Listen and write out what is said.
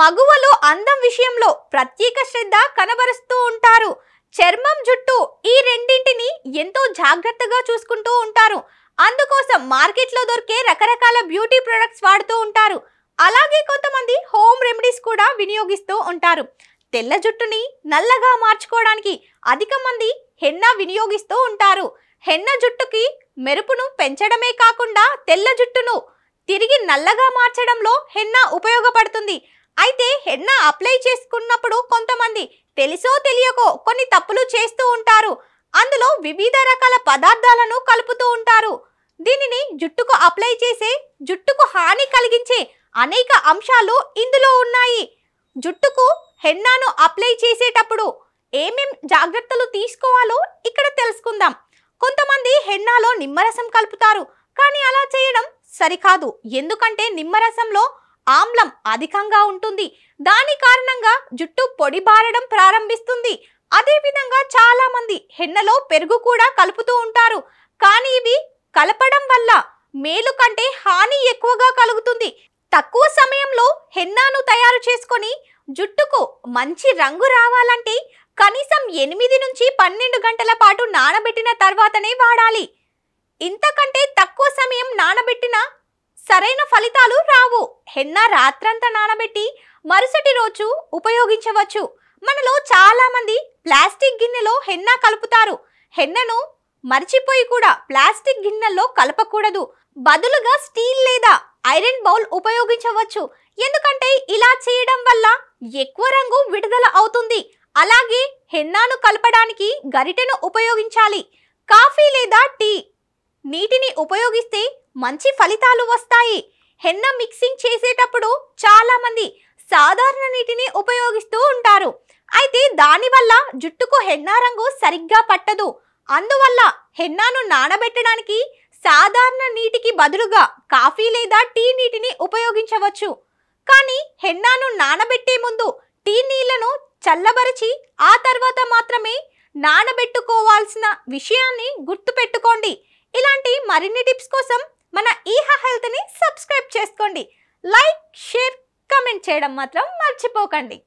మగువలు అందం విషయంలో ప్రత్యేక శ్రద్ధ కనబరుస్తూ ఉంటారు చర్మం జుట్టు ఈ రెండింటిని ఎంతో జాగ్రత్తగా చూసుకుంటూ ఉంటారు అందుకోసం మార్కెట్లో దొరికే రకరకాల బ్యూటీ ప్రొడక్ట్స్ వాడుతూ ఉంటారు అలాగే కొంతమంది హోమ్ రెమెడీస్ కూడా వినియోగిస్తూ ఉంటారు తెల్ల జుట్టుని నల్లగా మార్చుకోవడానికి అధిక మంది హెన్న వినియోగిస్తూ ఉంటారు హెన్న జుట్టుకి మెరుపును పెంచడమే కాకుండా తెల్ల జుట్టును తిరిగి నల్లగా మార్చడంలో హెన్న ఉపయోగపడుతుంది అయితే హెన్నా అప్లై చేసుకున్నప్పుడు కొంతమంది తెలుసో తెలియకో కొన్ని తప్పులు చేస్తూ ఉంటారు అందులో వివిధ రకాల పదార్థాలను కలుపుతూ ఉంటారు దీనిని జుట్టుకు అప్లై చేసే జుట్టుకు హాని కలిగించే అనేక అంశాలు ఇందులో ఉన్నాయి జుట్టుకు హెన్నాను అప్లై చేసేటప్పుడు ఏమేం జాగ్రత్తలు తీసుకోవాలో ఇక్కడ తెలుసుకుందాం కొంతమంది హెన్నాలో నిమ్మరసం కలుపుతారు కానీ అలా చేయడం సరికాదు ఎందుకంటే నిమ్మరసంలో ఆమ్లం అధికంగా ఉంటుంది దాని కారణంగా జుట్టు పొడి బారడం ప్రారంభిస్తుంది అదేవిధంగా చాలా మంది హెన్నలో పెరుగు కూడా కలుపుతూ ఉంటారు కానీ ఇవి కలపడం వల్ల మేలు కంటే హాని ఎక్కువగా కలుగుతుంది తక్కువ సమయంలో హెన్నాను తయారు చేసుకొని జుట్టుకు మంచి రంగు రావాలంటే కనీసం ఎనిమిది నుంచి పన్నెండు గంటల పాటు నానబెట్టిన తర్వాతనే వాడాలి ఇంతకంటే తక్కువ సమయం నానబెట్టిన సరైన ఫలితాలు రావు హెన్న రాత్రంతా నానబెట్టి మరుసటి రోజు ఉపయోగించవచ్చు మనలో చాలామంది ప్లాస్టిక్ గిన్నెలో హెన్న కలుపుతారు హెన్నను మరిచిపోయి కూడా ప్లాస్టిక్ గిన్నెల్లో కలపకూడదు బదులుగా స్టీల్ లేదా ఐరన్ బౌల్ ఉపయోగించవచ్చు ఎందుకంటే ఇలా చేయడం వల్ల ఎక్కువ రంగు విడుదల అవుతుంది అలాగే హెన్నాను కలపడానికి గరిటెను ఉపయోగించాలి కాఫీ లేదా టీ నీటిని ఉపయోగిస్తే మంచి ఫలితాలు వస్తాయి హెన్న మిక్సింగ్ చేసేటప్పుడు చాలామంది సాధారణ నీటిని ఉపయోగిస్తూ ఉంటారు అయితే దానివల్ల జుట్టుకు హెన్నా రంగు సరిగ్గా పట్టదు అందువల్ల హెన్నాను నానబెట్టడానికి సాధారణ నీటికి బదులుగా కాఫీ లేదా టీ నీటిని ఉపయోగించవచ్చు కానీ హెన్నాను నానబెట్టే ముందు టీ నీళ్లను చల్లబరిచి ఆ తర్వాత మాత్రమే నానబెట్టుకోవాల్సిన విషయాన్ని గుర్తుపెట్టుకోండి ఇలాంటి మరిన్ని టిప్స్ కోసం చేయడం మాత్రం మర్చిపోకండి